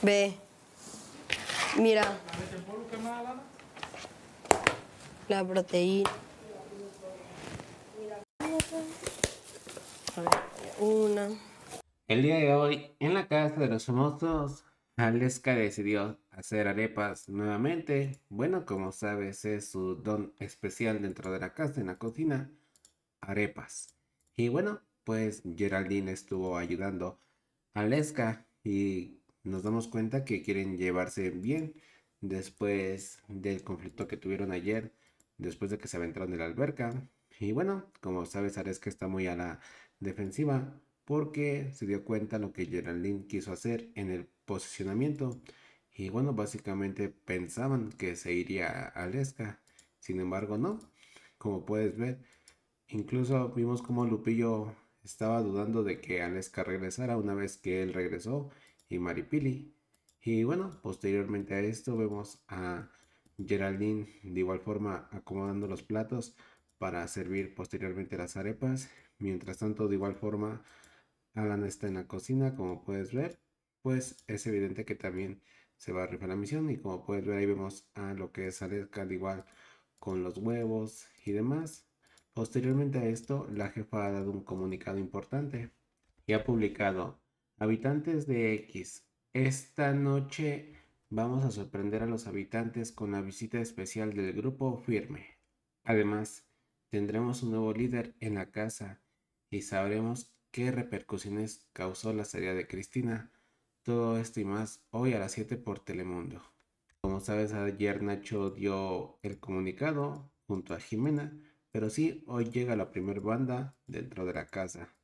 Ve. Mira. La proteína. una. El día de hoy, en la casa de los famosos, Aleska decidió hacer arepas nuevamente. Bueno, como sabes, es su don especial dentro de la casa, en la cocina. Arepas. Y bueno, pues Geraldine estuvo ayudando a Aleska y nos damos cuenta que quieren llevarse bien después del conflicto que tuvieron ayer, después de que se aventaron en la alberca. Y bueno, como sabes, que está muy a la defensiva porque se dio cuenta lo que Geraldine quiso hacer en el posicionamiento. Y bueno, básicamente pensaban que se iría a Sin embargo, no. Como puedes ver, incluso vimos como Lupillo estaba dudando de que Aleska regresara una vez que él regresó y Maripili. Y bueno, posteriormente a esto vemos a Geraldine de igual forma acomodando los platos para servir posteriormente las arepas. Mientras tanto, de igual forma, Alan está en la cocina, como puedes ver. Pues es evidente que también se va a rifar la misión. Y como puedes ver, ahí vemos a lo que es igual con los huevos y demás. Posteriormente a esto, la jefa ha dado un comunicado importante y ha publicado Habitantes de X, esta noche vamos a sorprender a los habitantes con la visita especial del grupo firme. Además, tendremos un nuevo líder en la casa y sabremos qué repercusiones causó la salida de Cristina. Todo esto y más hoy a las 7 por Telemundo. Como sabes, ayer Nacho dio el comunicado junto a Jimena, pero sí, hoy llega la primer banda dentro de la casa.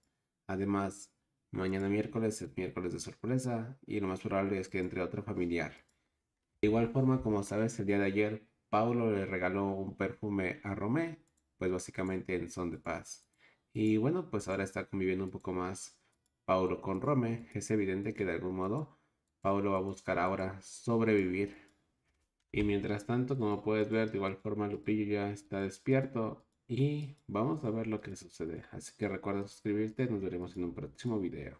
Además, Mañana miércoles es miércoles de sorpresa y lo más probable es que entre otro familiar. De igual forma, como sabes, el día de ayer Paulo le regaló un perfume a Romé, pues básicamente en son de paz. Y bueno, pues ahora está conviviendo un poco más Paulo con Romé. Es evidente que de algún modo Paulo va a buscar ahora sobrevivir. Y mientras tanto, como puedes ver, de igual forma Lupillo ya está despierto y vamos a ver lo que sucede. Así que recuerda suscribirte. Nos veremos en un próximo video.